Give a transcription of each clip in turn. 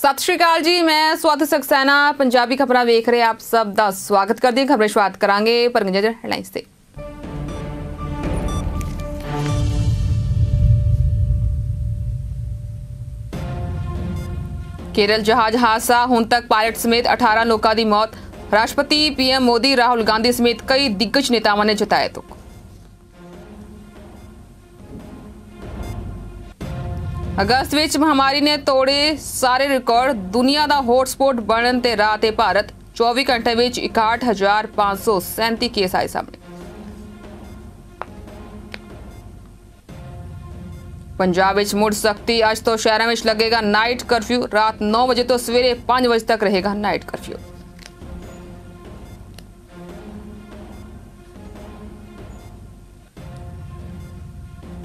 ਸਤਿ ਸ਼੍ਰੀ ਅਕਾਲ ਜੀ ਮੈਂ ਸਵਾਤ ਸਕਸੈਨਾ ਪੰਜਾਬੀ ਖਬਰਾਂ ਵੇਖ ਰਹੇ ਆਪ ਸਭ ਦਾ ਸਵਾਗਤ ਕਰਦੀ ਹਾਂ ਖਬਰੇ ਸ਼ੁਰੂਆਤ ਕਰਾਂਗੇ ਪਰਗੰਜਰ ਹੈਡਲਾਈਨਸ ਤੇ ਕੇਰਲ ਜਹਾਜ਼ ਹਾਦਸਾ ਹੁਣ ਤੱਕ ਪਾਇਲਟ ਸਮੇਤ 18 ਲੋਕਾਂ ਦੀ ਮੌਤ ਰਾਸ਼ਟਰਪਤੀ ਪੀਐਮ ਮੋਦੀ ਰਾਹੁਲ ਗਾਂਧੀ ਸਮੇਤ ਕਈ ਦਿੱਗਜ ਨੇਤਾਵਾਂ ਨੇ ਜਤਾਇਆ ਦੁੱਖ ਅਗਸਤ ਵਿੱਚ ਮਹਾਮਾਰੀ ਨੇ ਤੋੜੇ ਸਾਰੇ ਰਿਕਾਰਡ ਦੁਨੀਆ ਦਾ ਹੌਟਸਪੌਟ ਬਣਨ ਤੇ ਰਾਤ ਇਹ ਭਾਰਤ 24 ਘੰਟੇ ਵਿੱਚ 61537 ਕੇਸ ਆਏ ਸਾਹਮਣੇ ਪੰਜਾਬ ਵਿੱਚ ਮੁੜ ਸਕਤੀ ਅੱਜ ਤੋਂ ਸ਼ਹਿਰਾਂ ਵਿੱਚ ਲੱਗੇਗਾ ਨਾਈਟ ਕਰਫਿਊ ਰਾਤ 9 ਵਜੇ ਤੋਂ ਸਵੇਰੇ 5 ਵਜੇ ਤੱਕ ਰਹੇਗਾ ਨਾਈਟ ਕਰਫਿਊ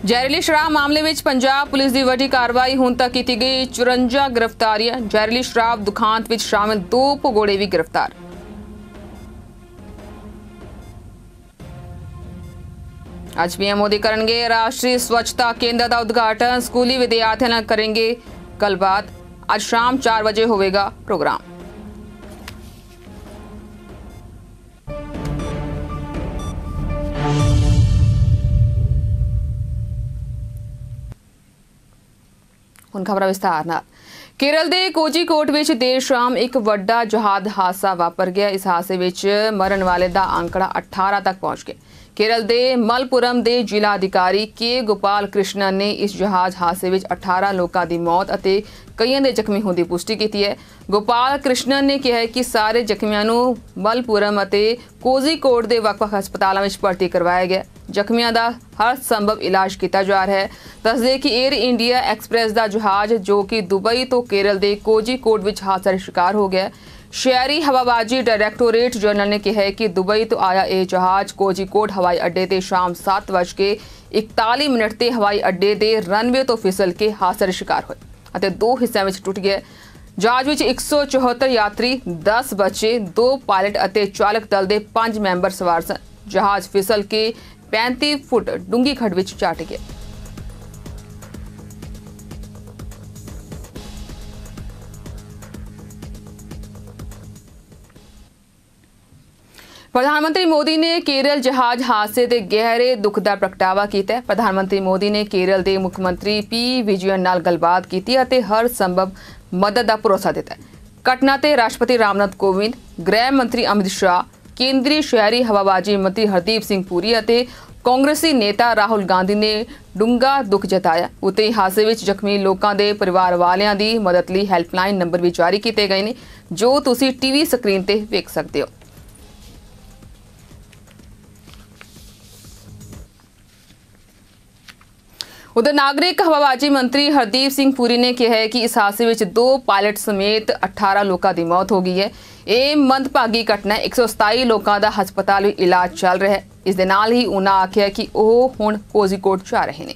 ਜੈਰਲੀ ਸ਼ਰਾਬ ਮਾਮਲੇ ਵਿੱਚ ਪੰਜਾਬ ਪੁਲਿਸ ਦੀ ਵੱਡੀ ਕਾਰਵਾਈ ਹੁਣ ਤੱਕ ਕੀਤੀ ਗਈ 54 ਗ੍ਰਿਫਤਾਰੀਆਂ ਜੈਰਲੀ ਸ਼ਰਾਬ ਦੁਖਾਂਤ ਵਿੱਚ ਸ਼ਾਮਲ ਦੋ ਭਗੋੜੇ ਵੀ ਗ੍ਰਿਫਤਾਰ ਅੱਜ ਪੀਐਮ ਮੋਦੀ ਕਰਨਗੇ ਰਾਸ਼ਟਰੀ ਸਵੱਛਤਾ ਕੇਂਦਰ ਦਾ ਉਦਘਾਟਨ ਸਕੂਲੀ ਵਿਦਿਆਰਥੀਆਂ ਨਾਲ ਕਰਨਗੇ ਕੱਲ ਗੱਲਬਾਤ ਅੱਜ ਸ਼ਾਮ 4 ਵਜੇ ਹੋਵੇਗਾ ਪ੍ਰੋਗਰਾਮ ਹੁਣ ਖਬਰਾਂ ਵਿਸਤਾਰ ਨਾਲ ਕੇਰਲ ਦੇ ਕੋਜੀਕੋਟ ਵਿੱਚ ਦੇਰ ਸ਼ਾਮ ਇੱਕ ਵੱਡਾ ਜਹਾਦ ਹਾਦਸਾ ਵਾਪਰ ਗਿਆ ਇਸ ਹਾਦਸੇ ਵਿੱਚ ਮਰਨ ਵਾਲੇ ਦਾ ਅੰਕੜਾ 18 ਤੱਕ ਪਹੁੰਚ ਗਿਆ ਕੇਰਲ ਦੇ ਮਲਪੁਰਮ ਦੇ ਜ਼ਿਲ੍ਹਾ ਅਧਿਕਾਰੀ ਕੇ ਗੋਪਾਲ ਕ੍ਰਿਸ਼ਨਨ ਨੇ ਇਸ ਜਹਾਜ਼ ਹਾਦਸੇ ਵਿੱਚ 18 ਲੋਕਾਂ ਦੀ ਮੌਤ ਅਤੇ ਕਈਆਂ ਦੇ ਜ਼ਖਮੀ ਹੋਣ ਦੀ ਪੁਸ਼ਟੀ ਕੀਤੀ ਹੈ ਗੋਪਾਲ ਕ੍ਰਿਸ਼ਨਨ ਨੇ ਕਿਹਾ ਕਿ ਸਾਰੇ ਜ਼ਖਮੀਆਂ ਨੂੰ ਮਲਪੁਰਮ ਅਤੇ ਕੋਜ਼ੀਕੋਡ ਦੇ ਵੱਖ-ਵੱਖ ਹਸਪਤਾਲਾਂ ਵਿੱਚ ਭਰਤੀ ਕਰਵਾਇਆ ਗਿਆ ਜ਼ਖਮੀਆਂ ਦਾ ਹਰ ਸੰਭਵ ਇਲਾਜ ਕੀਤਾ ਜਾ ਰਿਹਾ ਹੈ ਦੱਸਦੇ ਕਿ 에ਅਰ ਇੰਡੀਆ ਐਕਸਪ੍ਰੈਸ ਦਾ ਜਹਾਜ਼ ਜੋ ਕਿ ਦੁਬਈ ਤੋਂ ਕੇਰਲ ਦੇ ਕੋਜ਼ੀਕੋਡ ਵਿੱਚ ਹਾਦਸੇ ਦਾ ਸ਼ਿਕਾਰ ਹੋ ਗਿਆ ਸ਼ਹਿਰੀ ਹਵਾਬਾਜੀ ਡਾਇਰੈਕਟੋਰੇਟ ਜਨਰਲ ਨੇ ਕਿਹਾ ਕਿ ਦੁਬਈ ਤੋਂ ਆਇਆ ਇਹ ਜਹਾਜ਼ ਕੋਜੀਕੋਡ ਹਵਾਈ ਅੱਡੇ ਤੇ ਸ਼ਾਮ 7 ਵਜੇ 41 ਮਿੰਟ ਤੇ ਹਵਾਈ ਅੱਡੇ ਦੇ ਰਨਵੇ ਤੋਂ ਫਿਸਲ ਕੇ ਹਾਸਰ ਸ਼ਿਕਾਰ ਹੋਏ ਅਤੇ ਦੋ ਹਿੱਸਿਆਂ ਵਿੱਚ ਟੁੱਟ ਗਿਆ ਜਹਾਜ਼ ਵਿੱਚ 174 ਯਾਤਰੀ 10 ਬੱਚੇ 2 ਪਾਇਲਟ ਅਤੇ ਚਾਲਕ ਦਲ ਦੇ 5 ਮੈਂਬਰ ਸਵਾਰ ਸਨ ਜਹਾਜ਼ ਫਿਸਲ ਕੇ 35 ਫੁੱਟ ਡੂੰਗੀ ਖੱਡ ਵਿੱਚ ਚਾਟ ਗਿਆ ਪ੍ਰਧਾਨ ਮੰਤਰੀ ਮੋਦੀ ਨੇ ਕੇਰਲ ਜਹਾਜ਼ ਹਾਦਸੇ ਤੇ ਗਹਿਰੇ ਦੁੱਖ ਦਾ ਪ੍ਰਗਟਾਵਾ ਕੀਤਾ ਪ੍ਰਧਾਨ ਮੰਤਰੀ ਮੋਦੀ ਨੇ ਕੇਰਲ ਦੇ ਮੁੱਖ ਮੰਤਰੀ ਪੀ ਵਿਜੇਨ ਨਾਲ ਗੱਲਬਾਤ ਕੀਤੀ ਅਤੇ ਹਰ ਸੰਭਵ ਮਦਦ ਦਾ ਭਰੋਸਾ ਦਿੱਤਾ ਘਟਨਾ ਤੇ ਰਾਸ਼ਟਰਪਤੀ ਰਾਮਨਾਥ ਕੋਵਿੰਦ ਗ੍ਰਹਿ ਮੰਤਰੀ ਅਮਿਤ ਸ਼ਾਹ ਕੇਂਦਰੀ ਸ਼ਹਿਰੀ ਹਵਾਬਾਜੀ ਮੰਤਰੀ ਹਰਦੀਪ ਸਿੰਘ ਪੂਰੀ ਅਤੇ ਕਾਂਗਰਸੀ ਨੇਤਾ ਰਾਹੁਲ ਗਾਂਧੀ ਨੇ ਡੂੰਘਾ ਦੁੱਖ ਜਤਾਇਆ ਉਤੇ ਹਾਦਸੇ ਵਿੱਚ ਜ਼ਖਮੀ ਲੋਕਾਂ ਦੇ ਪਰਿਵਾਰ ਵਾਲਿਆਂ ਦੀ ਮਦਦ ਲਈ ਹੈਲਪਲਾਈਨ ਨੰਬਰ ਵੀ ਜਾਰੀ ਕੀਤੇ ਗਏ ਨੇ ਜੋ ਤੁਸੀਂ ਟੀਵੀ ਸਕਰੀਨ ਤੇ ਵੇਖ ਸਕਦੇ ਹੋ ਉਧਰ ਨਾਗਰਿਕ ਹਵਾਬਾਜੀ ਮੰਤਰੀ ਹਰਦੀਪ ਸਿੰਘ ਪੁਰੀ ਨੇ ਕਿਹਾ ਹੈ ਕਿ ਇਸ ਹਾਦਸੇ ਵਿੱਚ ਦੋ ਪਾਇਲਟ ਸਮੇਤ 18 ਲੋਕਾਂ ਦੀ ਮੌਤ ਹੋ ਗਈ ਹੈ ਇਹ ਮੰਦਭਾਗੀ ਘਟਨਾ 127 ਲੋਕਾਂ ਦਾ ਹਸਪਤਾਲ ਵਿੱਚ ਇਲਾਜ ਚੱਲ ਰਿਹਾ ਹੈ ਇਸ ਦੇ ਨਾਲ ਹੀ ਉਹਨਾਂ ਆਖਿਆ ਕਿ ਉਹ ਹੁਣ ਕੋਜ਼ੀਕੋਟ ਜਾ ਰਹੇ ਨੇ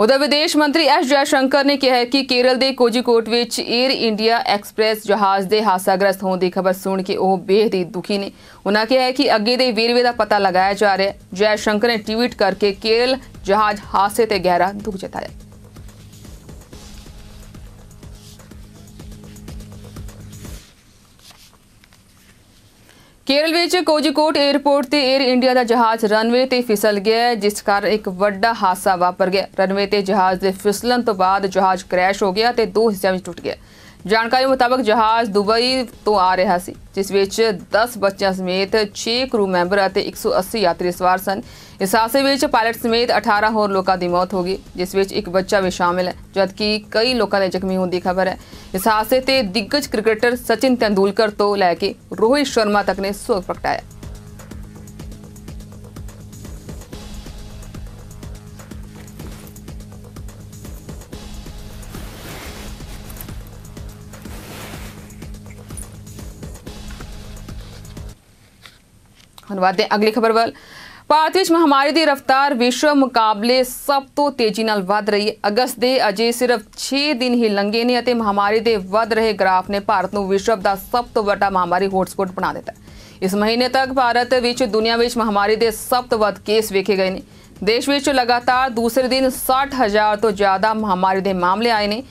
ਉਦਾ ਵਿਦੇਸ਼ ਮੰਤਰੀ ਐਸ ਜੈ ਸ਼ੰਕਰ ਨੇ ਕਿਹਾ ਕਿ ਕੇਰਲ ਦੇ ਕੋਜੀਕੋਟ ਵਿੱਚ 에ਅਰ ਇੰਡੀਆ ਐਕਸਪ੍ਰੈਸ ਜਹਾਜ਼ ਦੇ ਹਾਸਾਗ੍ਰਸਤ ਹੋਣ ਦੀ ਖਬਰ ਸੁਣ ਕੇ ਉਹ ਬੇਹੱਦ ਦੁਖੀ ਨੇ ਉਹਨਾਂ ਕਿਹਾ ਕਿ ਅੱਗੇ ਦੇ ਵੇਰਵੇ ਦਾ ਪਤਾ ਲਗਾਇਆ ਜਾ ਰਿਹਾ ਹੈ ਜੈ ਸ਼ੰਕਰ ਨੇ ਟਵੀਟ ਕਰਕੇ ਕੇਰਲ ਜਹਾਜ਼ ਹਾਸੇ ਤੇ ਗਹਿਰਾ ਦੁੱਖ ਜਤਾਇਆ ਕੇਰਲ ਵਿੱਚ ਕੋਜੀਕੋਟ 에어ਪੋਰਟ ਤੇ 에ਅਰ ਇੰਡੀਆ ਦਾ ਜਹਾਜ਼ ਰਨਵੇ ਤੇ ਫਿਸਲ ਗਿਆ ਜਿਸ ਕਾਰਨ ਇੱਕ ਵੱਡਾ ਹਾਦਸਾ ਵਾਪਰ ਗਿਆ ਰਨਵੇ ਤੇ ਜਹਾਜ਼ ਦੇ ਫਿਸਲਣ ਤੋਂ ਬਾਅਦ ਜਹਾਜ਼ ਕ੍ਰੈਸ਼ ਹੋ ਗਿਆ ਤੇ ਦੋ ਹਿੱਸਿਆਂ ਵਿੱਚ ਟੁੱਟ ਗਿਆ ਜਾਣਕਾਰੀ ਮੁਤਾਬਕ ਜਹਾਜ਼ ਦੁਬਈ ਤੋਂ ਆ ਰਿਹਾ ਸੀ ਜਿਸ ਵਿੱਚ 10 ਬੱਚਿਆਂ ਸਮੇਤ 6 ਕਰੂ ਮੈਂਬਰ ਅਤੇ 180 ਯਾਤਰੀ ਸਵਾਰ ਸਨ ਇਸ ਹਾਦਸੇ ਵਿੱਚ ਪਾਇਲਟ ਸਮੇਤ 18 ਹੋਰ ਲੋਕਾਂ ਦੀ ਮੌਤ ਹੋ ਗਈ ਜਿਸ ਵਿੱਚ ਇੱਕ ਬੱਚਾ ਵੀ ਸ਼ਾਮਿਲ ਹੈ ਜਦਕਿ ਕਈ ਲੋਕਾਂ ਦੇ ਜ਼ਖਮੀ ਹੋਣ ਦੀ ਖਬਰ ਹੈ ਇਸ ਹਾਦਸੇ ਤੇ ਦਿੱਗਜ ਕ੍ਰਿਕਟਰ ਸਚਿਨ ਤੈਂਦੂਲਕਰ ਤੋਂ ਲੈ ਕੇ ਰੋਹਿਤ ਸ਼ਰਮਾ ਤੱਕ ਨੇ ਸੋਗ ਪ੍ਰਗਟਾਇਆ ਹੁਣ ਵਧਦੇ ਅਗਲੀ ਖਬਰ ਵੱਲ ਭਾਰਤ ਵਿੱਚ ਮਹਾਮਾਰੀ ਦੀ ਰਫ਼ਤਾਰ ਵਿਸ਼ਵ ਮੁਕਾਬਲੇ ਸਭ ਤੋਂ ਤੇਜ਼ੀ ਨਾਲ ਵਧ ਰਹੀ ਹੈ ਅਗਸਤ ਦੇ ਅਜੇ ਸਿਰਫ 6 ਦਿਨ ਹੀ ਲੰਘੇ ਨੇ ਅਤੇ ਮਹਾਮਾਰੀ ਦੇ ਵਧ ਰਹੇ ਗ੍ਰਾਫ ਨੇ ਭਾਰਤ ਨੂੰ ਵਿਸ਼ਵ ਦਾ ਸਭ ਤੋਂ ਵੱਡਾ ਮਹਾਮਾਰੀ ਹੌਟਸਪੌਟ ਬਣਾ ਦਿੱਤਾ ਇਸ ਮਹੀਨੇ ਤੱਕ ਭਾਰਤ ਵਿੱਚ ਦੁਨੀਆ ਵਿੱਚ ਮਹਾਮਾਰੀ ਦੇ ਸਭ ਤੋਂ ਵੱਧ ਕੇਸ ਵੇਖੇ ਗਏ ਨੇ ਦੇਸ਼ ਵਿੱਚ ਲਗਾਤਾਰ ਦੂਸਰੇ ਦਿਨ 60000 ਤੋਂ ਜ਼ਿਆਦਾ ਮਹਾਮਾਰੀ ਦੇ ਮਾਮਲੇ ਆਏ ਨੇ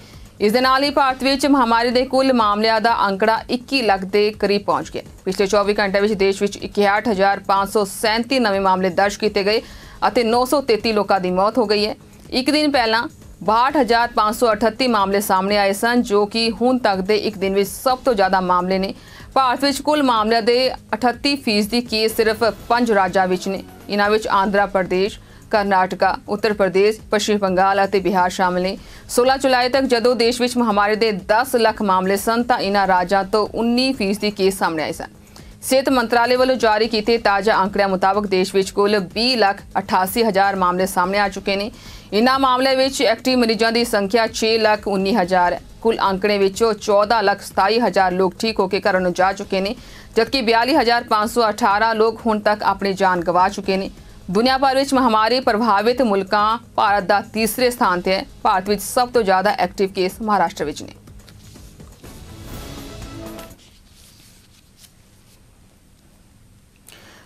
ਇਸ ਦੇ ਨਾਲ ਹੀ ਭਾਰਤ ਵਿੱਚ ਮਹਾਮਾਰੀ ਦੇ ਕੁੱਲ ਮਾਮਲਿਆਂ ਦਾ ਅੰਕੜਾ 21 ਲੱਖ ਦੇ ਕਰੀਬ ਪਹੁੰਚ ਗਿਆ ਪਿਛਲੇ 24 ਘੰਟਿਆਂ ਵਿੱਚ ਦੇਸ਼ ਵਿੱਚ 61537 ਨਵੇਂ ਮਾਮਲੇ ਦਰਜ ਕੀਤੇ ਗਏ ਅਤੇ 933 ਲੋਕਾਂ ਦੀ ਮੌਤ ਹੋ ਗਈ ਹੈ ਇੱਕ ਦਿਨ ਪਹਿਲਾਂ 62538 ਮਾਮਲੇ ਸਾਹਮਣੇ ਆਏ ਸਨ ਜੋ ਕਿ ਹੁਣ ਤੱਕ ਦੇ ਇੱਕ ਦਿਨ ਵਿੱਚ ਸਭ ਤੋਂ ਜ਼ਿਆਦਾ ਮਾਮਲੇ ਨੇ ਭਾਰਤ ਵਿੱਚ ਕੁੱਲ ਮਾਮਲਿਆਂ ਦੇ 38% ਦੀ ਕੇਸ ਸਿਰਫ 5 ਰਾਜਾਂ ਵਿੱਚ ਨੇ ਇਨ੍ਹਾਂ ਵਿੱਚ ਆਂਧਰਾ ਪ੍ਰਦੇਸ਼ ਕਰਨਾਟਕਾ ਉੱਤਰ ਪ੍ਰਦੇਸ਼ ਪਸ਼ਚਿਮ ਬੰਗਾਲ ਅਤੇ ਬਿਹਾਰ ਸ਼ਾਮਲ ਨੇ 16 ਜੁਲਾਈ ਤੱਕ ਜਦੋਂ ਦੇਸ਼ ਵਿੱਚ ਮਹਾਮਾਰੀ ਦੇ 10 ਲੱਖ ਮਾਮਲੇ ਸਨ ਤਾਂ ਇਨ੍ਹਾਂ ਰਾਜਾਂ ਤੋਂ 19% ਕੇਸ ਸਾਹਮਣੇ ਆਏ ਸਨ ਸਿਹਤ ਮੰਤਰਾਲੇ ਵੱਲੋਂ ਜਾਰੀ ਕੀਤੇ ਤਾਜ਼ਾ ਅੰਕੜਿਆਂ ਮੁਤਾਬਕ ਦੇਸ਼ ਵਿੱਚ ਕੁੱਲ 20 ਲੱਖ 88 ਹਜ਼ਾਰ ਮਾਮਲੇ ਸਾਹਮਣੇ ਆ ਚੁੱਕੇ ਨੇ ਇਨ੍ਹਾਂ ਮਾਮਲੇ ਵਿੱਚ ਐਕਟਿਵ ਮਰੀਜ਼ਾਂ ਦੀ ਸੰਖਿਆ 6 ਲੱਖ 19 ਹਜ਼ਾਰ ਕੁੱਲ ਅੰਕੜੇ ਵਿੱਚੋਂ 14 ਲੱਖ 27 ਹਜ਼ਾਰ ਲੋਕ ਠੀਕ ਹੋ ਕੇ ਘਰ ਨੂੰ ਜਾ ਚੁੱਕੇ ਨੇ ਜਦਕਿ 42518 ਲੋਕ ਹੁਣ ਤੱਕ ਆਪਣੀ ਜਾਨ ਗਵਾ ਚੁੱਕੇ ਨੇ ਦੁਨੀਆ ਭਰ ਵਿੱਚ ਮਹਾਮਾਰੀ ਪ੍ਰਭਾਵਿਤ ਮੁਲਕਾਂ ਭਾਰਤ ਦਾ ਤੀਸਰੇ ਸਥਾਨ ਤੇ ਹੈ ਭਾਰਤ ਵਿੱਚ ਸਭ ਤੋਂ ਜ਼ਿਆਦਾ ਐਕਟਿਵ ਕੇਸ ਮਹਾਰਾਸ਼ਟਰ ਵਿੱਚ ਨੇ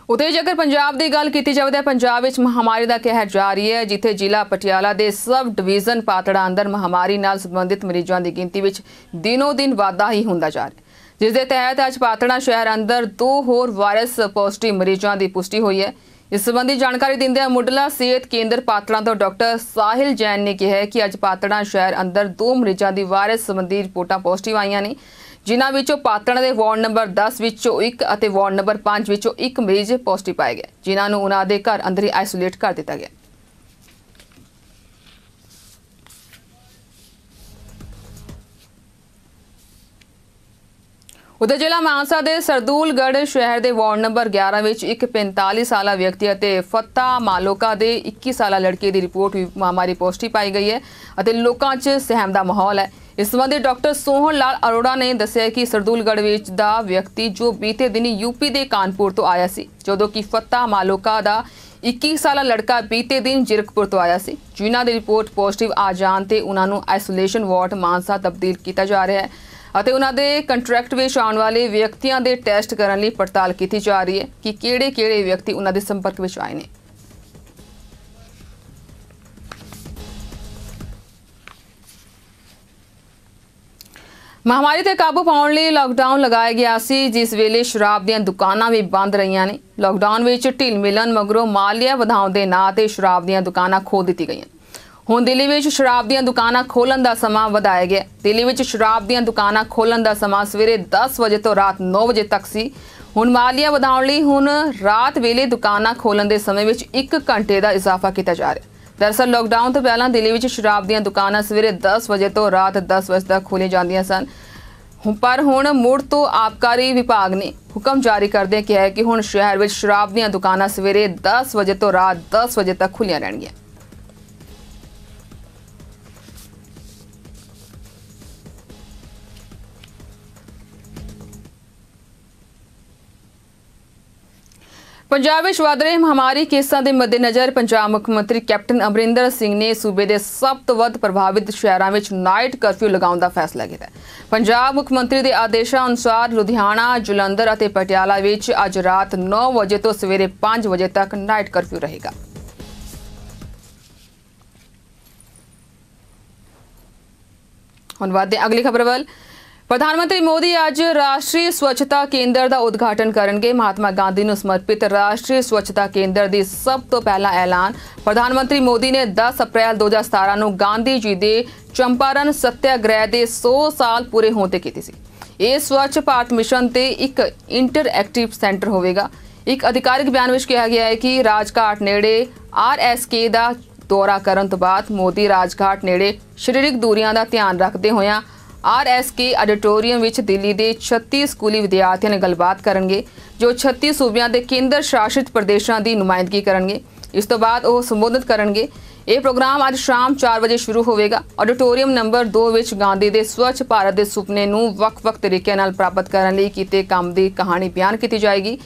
ਉਤੇ ਜੇਕਰ ਪੰਜਾਬ ਦੀ ਗੱਲ ਕੀਤੀ ਜਾਵੇ ਤਾਂ ਪੰਜਾਬ ਵਿੱਚ ਮਹਾਮਾਰੀ ਦਾ ਕਹਿਰ ਜਾਰੀ ਹੈ ਜਿੱਥੇ ਜ਼ਿਲ੍ਹਾ ਪਟਿਆਲਾ ਦੇ ਸਬ ਡਿਵੀਜ਼ਨ ਪਾਤੜਾ ਅੰਦਰ ਮਹਾਮਾਰੀ ਨਾਲ ਸੰਬੰਧਿਤ ਮਰੀਜ਼ਾਂ ਦੀ ਗਿਣਤੀ ਵਿੱਚ ਦਿਨੋ ਦਿਨ ਵਾਧਾ ਹੀ ਹੁੰਦਾ ਜਾ ਰਿਹਾ ਜਿਸ ਦੇ ਤਹਿਤ ਅੱਜ ਪਾਤੜਾ ਸ਼ਹਿਰ ਅੰਦਰ ਦੋ ਹੋਰ ਵਾਇਰਸ ਪੋਜ਼ਿਟਿਵ ਮਰੀਜ਼ਾਂ ਦੀ ਪੁਸ਼ਟੀ ਹੋਈ ਹੈ ਇਸ ਸੰਬੰਧੀ ਜਾਣਕਾਰੀ ਦਿੰਦੇ ਦਿੰਦਿਆਂ ਮੁੱਢਲਾ ਸਿਹਤ ਕੇਂਦਰ ਪਾਤੜਾਂ ਤੋਂ ਡਾਕਟਰ ਸਾਹਿਲ ਜੈਨ ਨੇ ਕਿਹਾ ਕਿ ਅੱਜ ਪਾਤੜਾਂ ਸ਼ਹਿਰ ਅੰਦਰ ਦੋ ਮਰੀਜ਼ਾਂ ਦੀ ਵਾਇਰਸ ਸੰਬੰਧੀ ਰਿਪੋਰਟਾਂ ਪੋਜ਼ਿਟਿਵ ਆਈਆਂ ਨੇ ਜਿਨ੍ਹਾਂ ਵਿੱਚੋਂ ਪਾਤੜਾਂ ਦੇ ਵਾਰਡ ਨੰਬਰ 10 ਵਿੱਚੋਂ ਇੱਕ ਅਤੇ ਵਾਰਡ ਨੰਬਰ 5 ਵਿੱਚੋਂ ਇੱਕ ਮਰੀਜ਼ ਪੋਜ਼ਿਟਿਵ ਆਇਆ ਗਿਆ ਜਿਨ੍ਹਾਂ ਨੂੰ ਉਹਨਾਂ ਦੇ ਘਰ ਅੰਦਰ ਹੀ ਆਈਸੋਲੇਟ ਕਰ ਦਿੱਤਾ ਗਿਆ ਉਧਰ ਜ਼ਿਲ੍ਹਾ ਮਾਨਸਾ ਦੇ ਸਰਦੂਲਗੜ੍ਹ ਸ਼ਹਿਰ ਦੇ ਵਾਰਡ ਨੰਬਰ 11 ਵਿੱਚ ਇੱਕ 45 ਸਾਲਾ ਵਿਅਕਤੀ ਅਤੇ ਫੱਤਾ ਮਾਲੋਕਾ ਦੇ 21 ਸਾਲਾ ਲੜਕੇ ਦੀ ਰਿਪੋਰਟ ਵੀ ਮਾਮਾਰੀ ਪੋਜ਼ਿਟਿਵ ਪਾਈ ਗਈ ਹੈ ਅਤੇ ਲੋਕਾਂ 'ਚ ਸਹਿਮ ਦਾ ਮਾਹੌਲ ਹੈ ਇਸ ਸੰਬੰਧੀ ਡਾਕਟਰ ਸੋਹਣ ਲਾਲ ਅਰੋੜਾ ਨੇ ਦੱਸਿਆ ਕਿ ਸਰਦੂਲਗੜ੍ਹ ਵਿੱਚ ਦਾ ਵਿਅਕਤੀ ਜੋ ਬੀਤੇ ਦਿਨੀ ਯੂਪੀ ਦੇ ਕਾਨਪੁਰ ਤੋਂ ਆਇਆ ਸੀ ਜਦੋਂ ਕਿ ਫੱਤਾ ਮਾਲੋਕਾ ਦਾ 21 ਸਾਲਾ ਲੜਕਾ ਬੀਤੇ ਦਿਨ ਜਿਰਕਪੁਰ ਤੋਂ ਆਇਆ ਸੀ ਜਿਨ੍ਹਾਂ ਦੀ ਰਿਪੋਰਟ ਪੋਜ਼ਿਟਿਵ ਆ ਜਾਣ ਤੇ ਉਹਨਾਂ ਨੂੰ ਆਈਸੋਲੇਸ਼ਨ ਵਾਰਡ ਮਾਨਸਾ ਤਬਦੀਲ ਕੀਤਾ ਜਾ ਰਿਹਾ ਹੈ ਅਤੇ ਉਹਨਾਂ ਦੇ ਕੰਟਰੈਕਟ ਵਿੱਚ ਆਉਣ ਵਾਲੇ ਵਿਅਕਤੀਆਂ ਦੇ ਟੈਸਟ ਕਰਨ ਲਈ ਪੜਤਾਲ ਕੀਤੀ ਜਾ ਰਹੀ ਹੈ ਕਿ ਕਿਹੜੇ-ਕਿਹੜੇ ਵਿਅਕਤੀ ਉਹਨਾਂ ਦੇ ਸੰਪਰਕ ਵਿੱਚ ਆਏ ਨੇ ਮਹਾਮਾਰੀ ਤੇ ਕਾਬੂ ਪਾਉਣ ਲਈ ਲਾਕਡਾਊਨ ਲਗਾਇਆ ਗਿਆ ਸੀ ਜਿਸ ਵੇਲੇ ਸ਼ਰਾਬ ਦੀਆਂ ਦੁਕਾਨਾਂ ਵੀ ਬੰਦ ਰਹੀਆਂ ਨੇ ਲਾਕਡਾਊਨ ਵਿੱਚ ਢਿੱਲ ਮਿਲਣ ਮਗਰੋਂ ਮਾਲੀਆ ਵਧਾਉਣ ਦੇ ਨਾਂ ਤੇ ਸ਼ਰਾਬ ਦੀਆਂ ਦੁਕਾਨਾਂ ਖੋਲ ਦਿੱਤੀ ਗਈਆਂ ਹੁਣ ਦਿੱਲੀ ਵਿੱਚ ਸ਼ਰਾਬ ਦੀਆਂ ਦੁਕਾਨਾਂ ਖੋਲਣ ਦਾ ਸਮਾਂ ਵਧਾਇਆ ਗਿਆ ਦਿੱਲੀ ਵਿੱਚ ਸ਼ਰਾਬ ਦੀਆਂ ਦੁਕਾਨਾਂ ਖੋਲਣ ਦਾ ਸਮਾਂ ਸਵੇਰੇ 10 ਵਜੇ ਤੋਂ ਰਾਤ 9 ਵਜੇ ਤੱਕ ਸੀ ਹੁਣ ਮਾਲੀਆ ਵਧਾਉਣ ਲਈ ਹੁਣ ਰਾਤ ਵੇਲੇ ਦੁਕਾਨਾਂ ਖੋਲਣ ਦੇ ਸਮੇਂ ਵਿੱਚ 1 ਘੰਟੇ ਦਾ ਇਜ਼ਾਫਾ ਕੀਤਾ ਜਾ ਰਿਹਾ ਹੈ ਦਰਸਲ ਲੋਕਡਾਊਨ ਤੋਂ ਪਹਿਲਾਂ ਦਿੱਲੀ ਵਿੱਚ ਸ਼ਰਾਬ ਦੀਆਂ ਦੁਕਾਨਾਂ ਸਵੇਰੇ 10 ਵਜੇ ਤੋਂ ਰਾਤ 10 ਵਜੇ ਤੱਕ ਖੋਲ੍ਹੀਆਂ ਜਾਂਦੀਆਂ ਸਨ ਪਰ ਹੁਣ ਮੁੜ ਤੋਂ ਆਪਕਾਰੀ ਵਿਭਾਗ ਨੇ ਹੁਕਮ ਜਾਰੀ ਕਰਦੇ ਕਿਹਾ ਹੈ ਕਿ ਹੁਣ ਸ਼ਹਿਰ ਵਿੱਚ ਸ਼ਰਾਬ ਦੀਆਂ ਦੁਕਾਨਾਂ ਸਵੇਰੇ 10 ਵਜੇ ਤੋਂ ਰਾਤ 10 ਵਜੇ ਤੱਕ ਖੁੱਲੀਆਂ ਰਹਿਣਗੀਆਂ ਪੰਜਾਬ ਵਿੱਚ ਵਧ ਰਹੇ ਮਹਾਮਾਰੀ ਕੇਸਾਂ ਦੇ ਮੱਦੇਨਜ਼ਰ ਪੰਜਾਬ ਮੁੱਖ ਮੰਤਰੀ ਕੈਪਟਨ ਅਮਰਿੰਦਰ ਸਿੰਘ ਨੇ ਸੂਬੇ ਦੇ ਸਭ ਤੋਂ ਵੱਧ ਪ੍ਰਭਾਵਿਤ ਸ਼ਹਿਰਾਂ ਵਿੱਚ ਨਾਈਟ ਕਰਫਿਊ ਲਗਾਉਣ ਦਾ ਫੈਸਲਾ ਕੀਤਾ ਪੰਜਾਬ ਮੁੱਖ ਮੰਤਰੀ ਦੇ ਆਦੇਸ਼ਾਂ ਅਨੁਸਾਰ ਲੁਧਿਆਣਾ, ਜਲੰਧਰ ਅਤੇ ਪਟਿਆਲਾ ਵਿੱਚ ਅੱਜ ਰਾਤ 9 ਵਜੇ ਤੋਂ ਸਵੇਰੇ 5 ਵਜੇ ਤੱਕ ਨਾਈਟ ਕਰਫਿਊ ਰਹੇਗਾ। ਹੁਣ ਵਾਦੇ ਅਗਲੀ ਖਬਰ ਵੱਲ ਪ੍ਰਧਾਨ ਮੰਤਰੀ ਮੋਦੀ ਅੱਜ ਰਾਸ਼ਟਰੀ ਸਵੱਛਤਾ ਕੇਂਦਰ ਦਾ ਉਦਘਾਟਨ ਕਰਨਗੇ ਮਹਾਤਮਾ ਗਾਂਧੀ ਨੂੰ ਸਮਰਪਿਤ ਰਾਸ਼ਟਰੀ ਸਵੱਛਤਾ ਕੇਂਦਰ ਦੀ ਸਭ ਤੋਂ ਪਹਿਲਾ ਐਲਾਨ ਪ੍ਰਧਾਨ ਮੰਤਰੀ ਮੋਦੀ ਨੇ 10 ਅਪ੍ਰੈਲ 2017 ਨੂੰ ਗਾਂਧੀ ਜੀ ਦੇ ਚੰਪਾਰਨ ਸਤਿਆਗ੍ਰਹਿ ਦੇ 100 ਸਾਲ ਪੂਰੇ ਹੋਣ ਤੇ ਕੀਤੀ ਸੀ ਇਹ ਸਵੱਛ ਭਾਰਤ ਮਿਸ਼ਨ ਤੇ ਇੱਕ ਇੰਟਰਐਕਟਿਵ ਸੈਂਟਰ ਹੋਵੇਗਾ ਇੱਕ ਅਧਿਕਾਰਿਕ ਬਿਆਨ ਵਿੱਚ ਕਿਹਾ ਗਿਆ ਹੈ ਕਿ ਰਾਜਘਾਟ ਨੇੜੇ ਆਰਐਸਕੇ ਦਾ ਦੌਰਾ ਕਰਨ ਤੋਂ ਬਾਅਦ ਮੋਦੀ ਰਾਜਘਾਟ ਨੇੜੇ ਸਰੀਰਕ ਦੂਰੀਆਂ ਦਾ ਧਿਆਨ ਰੱਖਦੇ ਹੋਇਆ ਆਰਐਸਕੇ ਆਡੀਟੋਰੀਅਮ ਵਿੱਚ ਦਿੱਲੀ ਦੇ 36 ਸਕੂਲੀ ਵਿਦਿਆਰਥੀਆਂ ਨਾਲ ਗੱਲਬਾਤ ਕਰਨਗੇ ਜੋ 36 ਸੂਬਿਆਂ ਦੇ ਕੇਂਦਰ ਸ਼ਾਸਿਤ ਪ੍ਰਦੇਸ਼ਾਂ ਦੀ ਨੁਮਾਇੰਦਗੀ ਕਰਨਗੇ ਇਸ ਤੋਂ ਬਾਅਦ ਉਹ ਸੰਬੋਧਨ ਕਰਨਗੇ ਇਹ ਪ੍ਰੋਗਰਾਮ ਅੱਜ ਸ਼ਾਮ 4 ਵਜੇ ਸ਼ੁਰੂ ਹੋਵੇਗਾ ਆਡੀਟੋਰੀਅਮ ਨੰਬਰ 2 ਵਿੱਚ ਗਾਂਧੀ ਦੇ ਸਵੱਛ ਭਾਰਤ ਦੇ ਸੁਪਨੇ ਨੂੰ ਵੱਖ-ਵੱਖ ਤਰੀਕਿਆਂ ਨਾਲ ਪ੍ਰਾਪਤ ਕਰਨ ਲਈ ਕੀਤੇ ਕੰਮ ਦੀ ਕਹਾਣੀ ਬਿਆਨ ਕੀਤੀ ਜਾਏਗੀ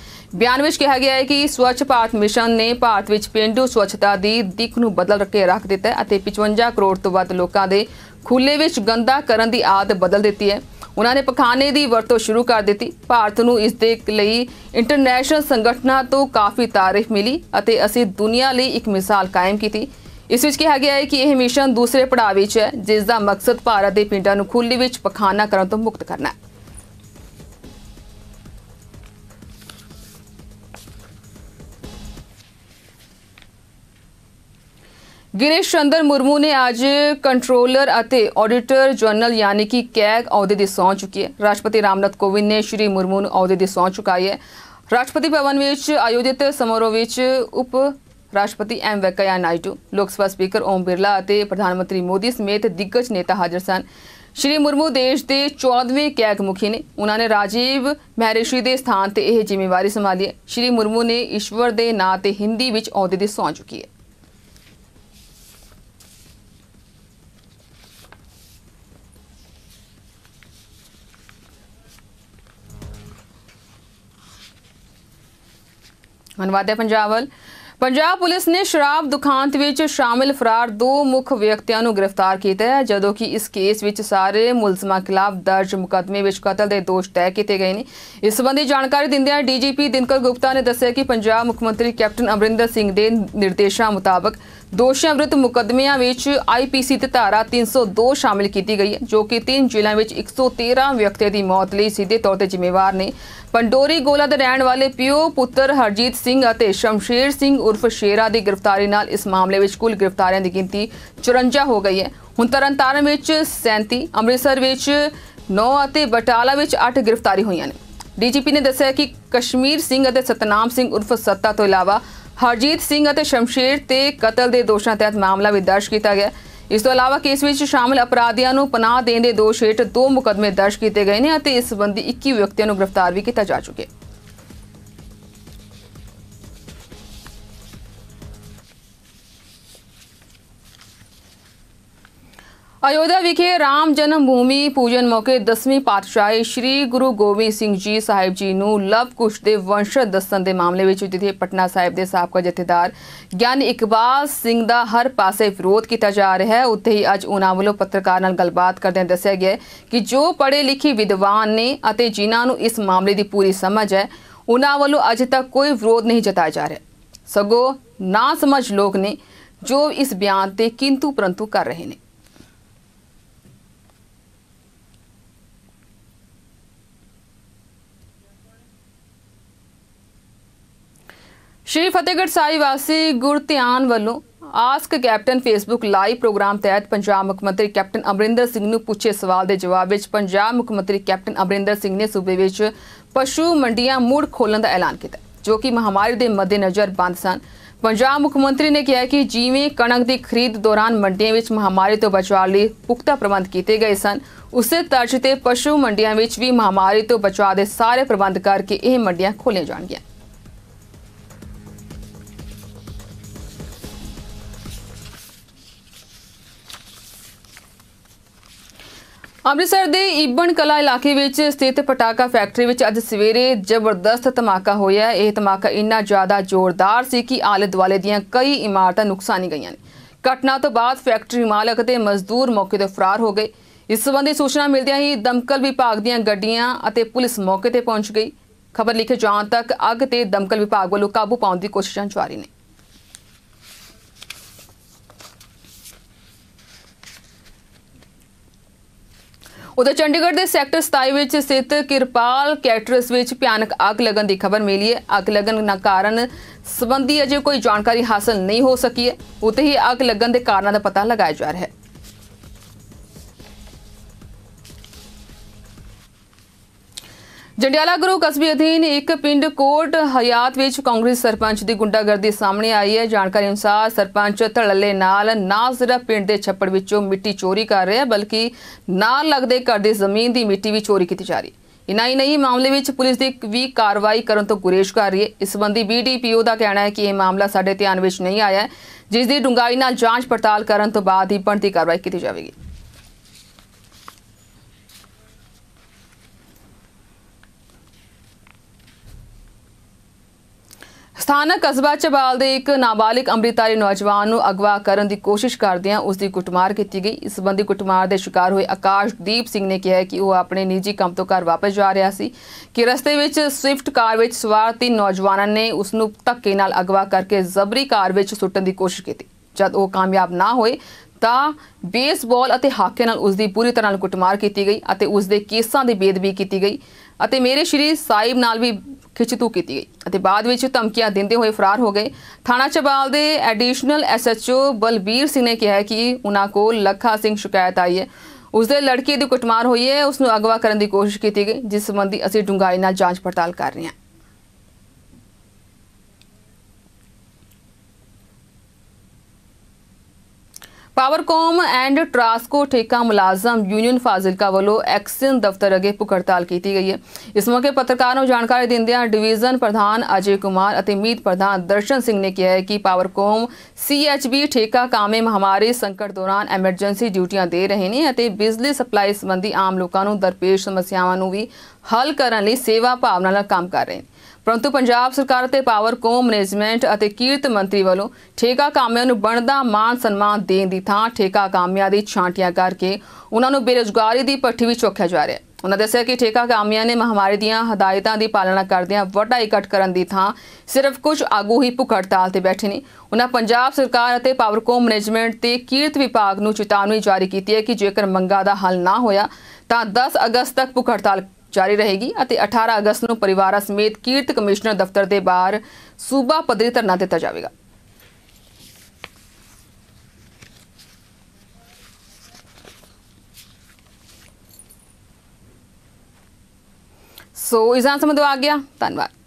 ਬਿਆਨ ਵਿੱਚ ਕਿਹਾ ਗਿਆ ਹੈ ਕਿ ਸਵੱਛ ਭਾਰਤ ਮਿਸ਼ਨ ਨੇ ਭਾਰਤ ਵਿੱਚ ਪਿੰਡੂ ਸਵੱਛਤਾ ਦੀ ਦਿੱਖ ਨੂੰ ਬਦਲ ਕੇ ਰੱਖ ਦਿੱਤਾ ਅਤੇ 55 ਕਰੋੜ ਤੋਂ ਵੱਧ ਲੋਕਾਂ ਦੇ ਖੁੱਲੇ ਵਿੱਚ ਗੰਦਾ ਕਰਨ ਦੀ ਆਦਤ ਬਦਲ ਦਿੱਤੀ ਹੈ ਉਹਨਾਂ ਨੇ ਪਖਾਨੇ ਦੀ ਵਰਤੋਂ ਸ਼ੁਰੂ ਕਰ ਦਿੱਤੀ ਭਾਰਤ ਨੂੰ ਇਸ ਦੇ ਲਈ ਇੰਟਰਨੈਸ਼ਨਲ ਸੰਗਠਨਾਂ ਤੋਂ ਕਾਫੀ ਤਾਰੀਫ ਮਿਲੀ ਅਤੇ ਅਸੀਂ ਦੁਨੀਆ ਲਈ ਇੱਕ ਮਿਸਾਲ ਕਾਇਮ ਕੀਤੀ ਇਸ ਵਿੱਚ ਕਿਹਾ ਗਿਆ ਹੈ ਕਿ ਇਹ ਮਿਸ਼ਨ ਦੂਸਰੇ ਪੜਾਅ ਵਿੱਚ ਹੈ ਜਿਸ ਦਾ ਮਕਸਦ ਭਾਰਤ ਦੇ ਪਿੰਡਾਂ ਨੂੰ ਖੁੱਲੀ ਵਿੱਚ ਪਖਾਨਾ ਕਰਨ ਤੋਂ ਮੁਕਤ ਕਰਨਾ ਹੈ ਗਿਰੀਸ਼ ਚੰਦਰ ਮੁਰਮੂ ਨੇ ਅੱਜ ਕੰਟਰੋਲਰ ਅਤੇ ਆਡੀਟਰ ਜਨਰਲ ਯਾਨੀ ਕਿ ਕੈਗ ਅਹੁਦੇ ਦੀ ਸੌਂ ਚੁੱਕੀ ਹੈ ਰਾਸ਼ਟਰਪਤੀ ਰਾਮਨਾਥ ਕੋਵਿੰਦ ਨੇ ਸ਼੍ਰੀ ਮੁਰਮੂ ਨੂੰ ਅਹੁਦੇ ਦੀ ਸੌਂ ਚੁਕਾਈ ਹੈ ਰਾਸ਼ਟਰਪਤੀ ਭਵਨ ਵਿੱਚ ਆਯੋਜਿਤ ਸਮਾਰੋਹ ਵਿੱਚ ਉਪ ਰਾਸ਼ਟਰਪਤੀ ਐਮ ਵੈਂਕਈਆ ਨਾਇਡੂ ਲੋਕ ਸਭਾ ਸਪੀਕਰ ਓਮ ਬਿਰਲਾ ਅਤੇ ਪ੍ਰਧਾਨ ਮੰਤਰੀ ਮੋਦੀ ਸਮੇਤ ਦਿੱਗਜ ਨੇਤਾ ਹਾਜ਼ਰ ਸਨ ਸ਼੍ਰੀ ਮੁਰਮੂ ਦੇਸ਼ ਦੇ 14ਵੇਂ ਕੈਗ ਮੁਖੀ ਨੇ ਉਹਨਾਂ ਨੇ ਰਾਜੀਵ ਮਹਿਰਿਸ਼ੀ ਦੇ ਸਥਾਨ ਤੇ ਇਹ ਜ਼ਿੰਮੇਵਾਰੀ ਸੰਭਾਲੀ ਹੈ ਸ਼੍ਰੀ ਮੁਰਮੂ ਨੇ ਈਸ਼ਵਰ ਦੇ ਨਾਂ ਤੇ ਹਿੰਦੀ ਵਿੱਚ ਅਹੁਦੇ ਦੀ ਸੌਂ ਚੁੱਕੀ ਹੈ ਮਨਵਾਦ ਹੈ ਪੰਜਾਬ ਪੰਜਾਬ ਪੁਲਿਸ ਨੇ ਸ਼ਰਾਬ ਦੁਕਾਨਤ ਵਿੱਚ ਸ਼ਾਮਿਲ ਫਰਾਰ ਦੋ ਮੁੱਖ ਵਿਅਕਤੀਆਂ ਨੂੰ ਗ੍ਰਿਫਤਾਰ ਕੀਤਾ ਹੈ ਜਦੋਂ ਕਿ ਇਸ ਕੇਸ ਵਿੱਚ ਸਾਰੇ ਮੁਲਜ਼ਮਾਂ ਖਿਲਾਫ ਦਰਜ ਮੁਕਦਮੇ ਵਿੱਚ ਕਤਲ ਦੇ ਦੋਸ਼ ਤੈਅ ਕੀਤੇ ਗਏ ਨੇ ਇਸ ਸੰਬੰਧੀ ਜਾਣਕਾਰੀ ਦਿੰਦਿਆਂ ਡੀਜੀਪੀ ਦਿਨਕਰ ਗੁਪਤਾ ਨੇ ਦੱਸਿਆ ਕਿ ਪੰਜਾਬ ਮੁੱਖ ਮੰਤਰੀ ਕੈਪਟਨ ਅਮਰਿੰਦਰ ਸਿੰਘ ਦੇ ਨਿਰਦੇਸ਼ਾਂ ਮੁਤਾਬਕ ਦੋਸ਼ੀਆਂ ਵਿਰੁੱਧ ਮੁਕਦਮਿਆਂ ਵਿੱਚ ਆਈਪੀਸੀ ਤੇ ਧਾਰਾ 302 ਸ਼ਾਮਿਲ ਕੀਤੀ ਗਈ ਹੈ ਜੋ ਕਿ ਤਿੰਨ ਜ਼ਿਲ੍ਹਿਆਂ ਵਿੱਚ 113 ਵਿਅਕਤੀਆਂ ਦੀ ਮੌਤ ਲਈ ਸਿੱਧੇ ਤੌਰ ਤੇ ਜ਼ਿੰਮੇਵਾਰ ਨੇ ਪੰਡੋਰੀ ਗੋਲਾ ਦੇ ਰਹਿਣ ਵਾਲੇ ਪਿਓ ਪੁੱਤਰ ਹਰਜੀਤ ਸਿੰਘ ਅਤੇ ਸ਼ਮਸ਼ੇਰ ਸਿੰਘ ਉਰਫ ਸ਼ੇਰਾ ਦੀ ਗ੍ਰਿਫਤਾਰੀ ਨਾਲ ਇਸ ਮਾਮਲੇ ਵਿੱਚ ਕੁੱਲ ਗ੍ਰਿਫਤਾਰੀਆਂ ਦੀ ਗਿਣਤੀ 54 ਹੋ ਗਈ ਹੈ ਹੁਣ ਤਰਨਤਾਰਨ ਵਿੱਚ 37 ਅੰਮ੍ਰਿਤਸਰ ਵਿੱਚ 9 ਅਤੇ ਬਟਾਲਾ ਵਿੱਚ 8 ਗ੍ਰਿਫਤਾਰੀ ਹੋਈਆਂ ਨੇ ਡੀਜੀਪੀ ਨੇ ਦੱਸਿਆ ਕਿ ਕਸ਼ਮੀਰ ਸਿੰਘ ਅਤੇ ਸਤਨਾਮ ਸਿੰਘ ਉਰਫ ਸੱਤਾ ਤੋਂ ਇਲਾਵਾ ਹਰਜੀਤ ਸਿੰਘ ਅਤੇ ਸ਼ਮਸ਼ੀਰ ਤੇ ਕਤਲ ਦੇ ਦੋਸ਼ਾਂ ਤਹਿਤ ਮਾਮਲਾ ਵੀ ਦਰਜ ਕੀਤਾ ਗਿਆ ਇਸ ਤੋਂ ਇਲਾਵਾ ਕੇਸ ਵਿੱਚ ਸ਼ਾਮਲ ਅਪਰਾਧੀਆਂ ਨੂੰ ਪਨਾਹ ਦੇਣ ਦੇ ਦੋਸ਼ ਹੇਠ ਦੋ ਮੁਕਦਮੇ ਦਰਜ ਕੀਤੇ ਗਏ ਨੇ ਅਤੇ ਇਸ ਸੰਬੰਧੀ 21 ਵਿਅਕਤੀਆਂ ਨੂੰ ਗ੍ਰਿਫਤਾਰ ਵੀ ਕੀਤਾ ਜਾ ਚੁੱਕਿਆ ਹੈ ਅਯੋਧਿਆ ਵਿਖੇ ਰਾਮ ਜਨਮ ਭੂਮੀ ਪੂਜਨ ਮੌਕੇ 10ਵੀਂ ਪਾਤਸ਼ਾਹੀ ਸ੍ਰੀ ਗੁਰੂ ਗੋਬਿੰਦ ਸਿੰਘ ਜੀ ਸਾਹਿਬ ਜੀ ਨੂੰ ਲਵ ਕੁਸ਼ ਦੇ ਵੰਸ਼ਜ ਦੱਸਣ ਦੇ ਮਾਮਲੇ ਵਿੱਚ ਜਿੱਥੇ ਪਟਨਾ ਸਾਹਿਬ ਦੇ ਸਾਬਕਾ ਜਥੇਦਾਰ ਗਿਆਨੀ ਇਕਬਾਲ ਸਿੰਘ ਦਾ ਹਰ ਪਾਸੇ ਵਿਰੋਧ ਕੀਤਾ ਜਾ ਰਿਹਾ ਹੈ ਉੱਥੇ ਹੀ ਅੱਜ ਉਹਨਾਂ ਵੱਲੋਂ ਪੱਤਰਕਾਰ ਨਾਲ ਗੱਲਬਾਤ ਕਰਦੇ ਦੱਸਿਆ ਗਿਆ ਕਿ ਜੋ ਪੜ੍ਹੇ ਲਿਖੇ ਵਿਦਵਾਨ ਨੇ ਅਤੇ ਜਿਨ੍ਹਾਂ ਨੂੰ ਇਸ ਮਾਮਲੇ ਦੀ ਪੂਰੀ ਸਮਝ ਹੈ ਉਹਨਾਂ ਵੱਲੋਂ ਅਜੇ ਤੱਕ ਕੋਈ ਵਿਰੋਧ ਨਹੀਂ ਜਤਾਇਆ ਜਾ ਰਿਹਾ ਸਗੋਂ ਨਾ ਸਮਝ ਲੋਕ ਨੇ ਜੋ ਇਸ ਬਿਆਨ ਤੇ ਕਿੰਤੂ ਪਰੰਤੂ ਕਰ ਰਹੇ ਨੇ ਸ਼੍ਰੀ ਫਤਿਹਗੜ੍ਹ ਸਾਹਿਬ ਵਾਸੀ ਗੁਰਧਿਆਨ ਵੱਲੋਂ ask captain Facebook live programme ਤਹਿਤ ਪੰਜਾਬ ਮੁੱਖ ਮੰਤਰੀ ਕੈਪਟਨ ਅਮਰਿੰਦਰ ਸਿੰਘ ਨੂੰ ਪੁੱਛੇ ਸਵਾਲ ਦੇ ਜਵਾਬ ਵਿੱਚ ਪੰਜਾਬ ਮੁੱਖ ਮੰਤਰੀ ਕੈਪਟਨ ਅਮਰਿੰਦਰ ਸਿੰਘ ਨੇ ਸੂਬੇ ਵਿੱਚ ਪਸ਼ੂ ਮੰਡੀਆਂ ਮੁੜ ਖੋਲਣ ਦਾ ਐਲਾਨ ਕੀਤਾ ਜੋ ਕਿ ਮਹਾਮਾਰੀ ਦੇ ਮੱਦੇਨਜ਼ਰ ਬੰਦ ਸਨ ਪੰਜਾਬ ਮੁੱਖ ਮੰਤਰੀ ਨੇ ਕਿਹਾ ਕਿ ਜਿਵੇਂ ਕਣਕ ਦੀ ਖਰੀਦ ਦੌਰਾਨ ਮੰਡੀਆਂ ਵਿੱਚ ਮਹਾਮਾਰੀ ਤੋਂ ਬਚਾਅ ਲਈ ਪੁਖਤਾ ਪ੍ਰਬੰਧ ਕੀਤੇ ਗਏ ਸਨ ਉਸੇ ਤਰ੍ਹਾਂ ਤੇ ਪਸ਼ੂ ਮੰਡੀਆਂ ਵਿੱਚ ਵੀ ਮਹਾਮਾਰੀ ਤੋਂ ਬਚਾਅ ਦੇ ਸਾਰੇ ਪ੍ਰਬੰਧ ਕਰਕੇ ਇਹ ਮੰਡੀਆਂ ਖੋਲੀਆਂ ਜਾਣਗੀਆਂ ਅੰਮ੍ਰਿਤਸਰ ਦੇ ਈਬਨ ਕਲਾ ਇਲਾਕੇ ਵਿੱਚ ਸਥਿਤ ਪਟਾਕਾ ਫੈਕਟਰੀ ਵਿੱਚ ਅੱਜ ਸਵੇਰੇ ਜ਼ਬਰਦਸਤ ਧਮਾਕਾ ਹੋਇਆ ਇਹ ਧਮਾਕਾ ਇੰਨਾ ਜ਼ਿਆਦਾ ਜ਼ੋਰਦਾਰ ਸੀ ਕਿ ਆਲੇ ਦੁਆਲੇ ਦੀਆਂ ਕਈ ਇਮਾਰਤਾਂ ਨੁਕਸਾਨੀ ਗਈਆਂ ਨੇ ਘਟਨਾ ਤੋਂ ਬਾਅਦ ਫੈਕਟਰੀ ਮਾਲਕ ਤੇ ਮਜ਼ਦੂਰ ਮੌਕੇ ਤੋਂ ਫਰਾਰ ਹੋ ਗਏ ਇਸ ਸੰਬੰਧੀ ਸੂਚਨਾ ਮਿਲਦਿਆਂ ਹੀ ਦਮਕਲ ਵਿਭਾਗ ਦੀਆਂ ਗੱਡੀਆਂ ਅਤੇ ਪੁਲਿਸ ਮੌਕੇ ਤੇ ਪਹੁੰਚ ਗਈ ਖਬਰ ਲਿਖੇ ਜਾਣ ਤੱਕ ਅੱਗ ਤੇ ਦਮਕਲ ਵਿਭਾਗ ਵੱਲੋਂ ਕਾਬੂ ਪਾਉਣ ਦੀ ਕੋਸ਼ਿਸ਼ਾਂ ਜਾਰੀ ਨੇ ਉਧਰ ਚੰਡੀਗੜ੍ਹ ਦੇ ਸੈਕਟਰ 27 ਵਿੱਚ ਸਥਿਤ ਕਿਰਪਾਲ ਕੈਟਰਸ ਵਿੱਚ ਭਿਆਨਕ ਅੱਗ ਲੱਗਣ ਦੀ ਖਬਰ ਮਿਲੀ ਹੈ ਅੱਗ ਲੱਗਣ ਦਾ ਕਾਰਨ ਸੰਬੰਧੀ ਅਜੇ ਕੋਈ ਜਾਣਕਾਰੀ ਹਾਸਲ ਨਹੀਂ ਹੋ ਸਕੀ ਹੈ ਉਤੇ ਹੀ ਅੱਗ ਲੱਗਣ ਦੇ ਕਾਰਨਾਂ ਦਾ ਪਤਾ ਲਗਾਇਆ ਜਾ ਰਿਹਾ ਹੈ ਜੰਡਿਆਲਾ ਗੁਰੂ ਕਸਬੇ ਅਧੀਨ ਇੱਕ ਪਿੰਡ ਕੋਟ ਹਯਾਤ ਵਿੱਚ ਕਾਂਗਰਸ ਸਰਪੰਚ ਦੀ ਗੁੰਡਾਗਰਦੀ ਸਾਹਮਣੇ ਆਈ ਹੈ ਜਾਣਕਾਰੀ ਅਨੁਸਾਰ ਸਰਪੰਚ ਧੜੱਲੇ ਨਾਲ ਨਾ ਸਿਰਫ ਪਿੰਡ ਦੇ ਛੱਪੜ ਵਿੱਚੋਂ ਮਿੱਟੀ ਚੋਰੀ ਕਰ ਰਿਹਾ ਬਲਕਿ ਨਾਲ ਲੱਗਦੇ ਘਰ ਦੀ ਜ਼ਮੀਨ ਦੀ ਮਿੱਟੀ ਵੀ ਚੋਰੀ ਕੀਤੀ ਜਾ ਰਹੀ ਹੈ ਇਨਾ ਹੀ ਨਹੀਂ ਮਾਮਲੇ ਵਿੱਚ ਪੁਲਿਸ ਦੀ ਵੀ ਕਾਰਵਾਈ ਕਰਨ ਤੋਂ ਗੁਰੇਸ਼ ਕਰ ਰਹੀ ਹੈ ਇਸ ਸੰਬੰਧੀ ਬੀਡੀਪੀਓ ਦਾ ਕਹਿਣਾ ਹੈ ਕਿ ਇਹ ਮਾਮਲਾ ਸਾਡੇ ਧਿਆਨ ਵਿੱਚ ਨਹੀਂ ਆਇਆ ਜਿਸ ਦੀ ਡੂੰਘਾਈ ਨਾਲ ਜਾਂਚ ਪੜਤਾਲ ਕਰਨ ਤੋਂ ਬਾਅਦ ਹੀ ਬਣਦੀ ਕਾਰਵਾਈ ਕੀਤੀ ਜਾਵੇਗੀ ਸਥਾਨਕ ਕਸਬਾ ਚਬਾਲ ਦੇ ਇੱਕ ਨਾਬਾਲਿਗ ਅੰਮ੍ਰਿਤਾਰੀ ਨੌਜਵਾਨ ਨੂੰ ਅਗਵਾ ਕਰਨ ਦੀ ਕੋਸ਼ਿਸ਼ ਕਰਦਿਆਂ ਉਸ ਦੀ ਕੁੱਟਮਾਰ ਕੀਤੀ ਗਈ ਇਸ ਸੰਬੰਧੀ ਕੁੱਟਮਾਰ ਦੇ ਸ਼ਿਕਾਰ ਹੋਏ ਆਕਾਸ਼ਦੀਪ ਸਿੰਘ ਨੇ ਕਿਹਾ ਕਿ ਉਹ ਆਪਣੇ ਨਿੱਜੀ ਕੰਮ ਤੋਂ ਘਰ ਵਾਪਸ ਜਾ ਰਿਹਾ ਸੀ ਕਿ ਰਸਤੇ ਵਿੱਚ ਸਵਿਫਟ ਕਾਰ ਵਿੱਚ ਸਵਾਰ ਤਿੰਨ ਨੌਜਵਾਨਾਂ ਨੇ ਉਸ ਨੂੰ ਧੱਕੇ ਨਾਲ ਅਗਵਾ ਕਰਕੇ ਜ਼ਬਰੀ ਕਾਰ ਵਿੱਚ ਸੁੱਟਣ ਦੀ ਕੋਸ਼ਿਸ਼ ਕੀਤੀ ਜਦ ਉਹ ਕਾਮਯਾਬ ਨਾ ਹੋਏ ਤਾਂ ਬੇਸਬਾਲ ਅਤੇ ਹਾਕੇ ਨਾਲ ਉਸ ਦੀ ਪੂਰੀ ਤਰ੍ਹਾਂ ਕੁੱਟਮਾਰ ਕੀਤੀ ਗਈ ਅਤੇ ਉਸ ਦੇ ਕੇਸਾਂ ਦੀ ਬੇਦਬੀ ਕੀਤੀ ਗਈ ਅਤੇ ਮੇਰੇ ਸ਼੍ਰੀ ਸਾਹਿਬ ਨਾਲ ਵੀ ਖਿੱਚਤੂ ਕੀਤੀ ਗਈ ਅਤੇ ਬਾਅਦ ਵਿੱਚ ਧਮਕੀਆਂ ਦਿੰਦੇ ਹੋਏ ਫਰਾਰ ਹੋ ਗਏ ਥਾਣਾ ਚਬਾਲ ਦੇ ਐਡੀਸ਼ਨਲ ਐਸਐਚਓ ਬਲਬੀਰ ਸਿੰਘ ਨੇ ਕਿਹਾ ਕਿ ਉਹਨਾਂ ਕੋਲ ਲੱਖਾ ਸਿੰਘ ਸ਼ਿਕਾਇਤ ਆਈ ਹੈ ਉਸ ਦੇ ਲੜਕੀ ਦੀ ਕੁੱਟਮਾਰ ਹੋਈ ਹੈ ਉਸ ਨੂੰ ਅਗਵਾ ਕਰਨ ਦੀ ਕੋਸ਼ਿਸ਼ ਕੀਤੀ ਗਈ ਜਿਸ ਸੰਬੰਧੀ ਅਸੀਂ ਡੂੰਘਾਈ ਨਾਲ ਜਾਂਚ ਪੜਤਾਲ ਕਰ ਰਹੇ ਹਾਂ ਪਾਵਰਕੌਮ ਐਂਡ ਟਰਾਸਕੋ ਠੇਕਾ ਮੁਲਾਜ਼ਮ ਯੂਨੀਅਨ ਫਾਜ਼ਿਲਕਾ ਵੱਲੋਂ ਐਕਸਨ ਦਫ਼ਤਰ ਅਗੇ ਭੁਖੜਤਾਲ ਕੀਤੀ ਗਈ ਹੈ ਇਸ ਮੌਕੇ ਪੱਤਰਕਾਰਾਂ ਨੂੰ ਜਾਣਕਾਰੀ ਦਿੰਦਿਆਂ ਡਿਵੀਜ਼ਨ ਪ੍ਰਧਾਨ ਅਜੇ ਕੁਮਾਰ ਅਤੇ ਮੀਤ ਪ੍ਰਧਾਨ ਦਰਸ਼ਨ ਸਿੰਘ ਨੇ ਕਿਹਾ ਹੈ ਕਿ ਪਾਵਰਕੌਮ ਸੀਐਚਬੀ ਠੇਕਾ ਕਾਮੇ ਮਹਾਮਾਰੀ ਸੰਕਟ ਦੌਰਾਨ ਐਮਰਜੈਂਸੀ ਡਿਊਟੀਆਂ ਦੇ ਰਹੇ ਨੇ ਅਤੇ ਬਿਜਲੀ ਸਪਲਾਈ ਸੰਬੰਧੀ ਆਮ ਲੋਕਾਂ ਨੂੰ ਦਰਪੇਸ਼ ਸਮੱਸਿਆਵਾਂ ਨੂੰ ਵੀ ਹੱਲ ਕਰਨ ਲਈ ਸੇਵਾ ਭਾਵਨਾ ਨਾਲ ਕੰਮ ਕਰ ਰਹੇ ਨੇ ਪਰੰਤੂ ਪੰਜਾਬ ਸਰਕਾਰ ਅਤੇ ਪਾਵਰ ਕੋਮ ਮੈਨੇਜਮੈਂਟ ਅਤੇ ਕੀਰਤ ਮੰਤਰੀ ਵੱਲੋਂ ਠੇਕਾ ਕਾਮਿਆਂ ਨੂੰ ਬਣਦਾ ਮਾਨ ਸਨਮਾਨ ਦੇਣ ਦੀ ਥਾਂ ਠੇਕਾ ਕਾਮਿਆਂ ਦੀ ਛਾਂਟੀਆਂ ਕਰਕੇ ਉਹਨਾਂ ਨੂੰ ਬੇਰੋਜ਼ਗਾਰੀ ਦੀ ਪੱਠੀ ਵਿੱਚ ਚੋਖਿਆ ਜਾ ਰਿਹਾ ਹੈ ਉਹਨਾਂ ਦੱਸਿਆ ਕਿ ਠੇਕਾ ਕਾਮਿਆਂ ਨੇ ਮਹਾਮਾਰੀ ਦੀਆਂ ਹਦਾਇਤਾਂ ਦੀ ਪਾਲਣਾ ਕਰਦਿਆਂ ਵੱਡਾ ਇਕੱਠ ਕਰਨ ਦੀ ਥਾਂ ਸਿਰਫ ਕੁਝ ਆਗੂ ਹੀ ਭੁੱਖ ਹੜਤਾਲ ਤੇ ਬੈਠੇ ਨੇ ਉਹਨਾਂ ਪੰਜਾਬ ਸਰਕਾਰ ਅਤੇ ਪਾਵਰਕੋਮ ਮੈਨੇਜਮੈਂਟ ਤੇ ਕੀਰਤ ਵਿਭਾਗ ਨੂੰ ਚੇਤਾਵਨੀ ਜਾਰੀ ਕੀਤੀ ਹੈ ਕਿ ਜੇਕਰ ਮੰਗਾ ਦਾ ਹੱਲ ਨਾ ਹੋਇਆ ਤਾਂ 10 ਅਗਸਤ ਤੱਕ ਭੁੱਖ ਹੜਤਾਲ ਜਾਰੀ ਰਹੇਗੀ ਅਤੇ 18 ਅਗਸਤ ਨੂੰ ਪਰਿਵਾਰ ਸਮੇਤ ਕੀਰਤ ਕਮਿਸ਼ਨਰ ਦਫ਼ਤਰ ਦੇ ਬਾਹਰ ਸੂਬਾ ਪੱਧਰੀ ਧਰਨਾ ਦਿੱਤਾ ਜਾਵੇਗਾ ਸੋ ਇਸ ਸਮਝੋ ਆ ਗਿਆ ਧੰਨਵਾਦ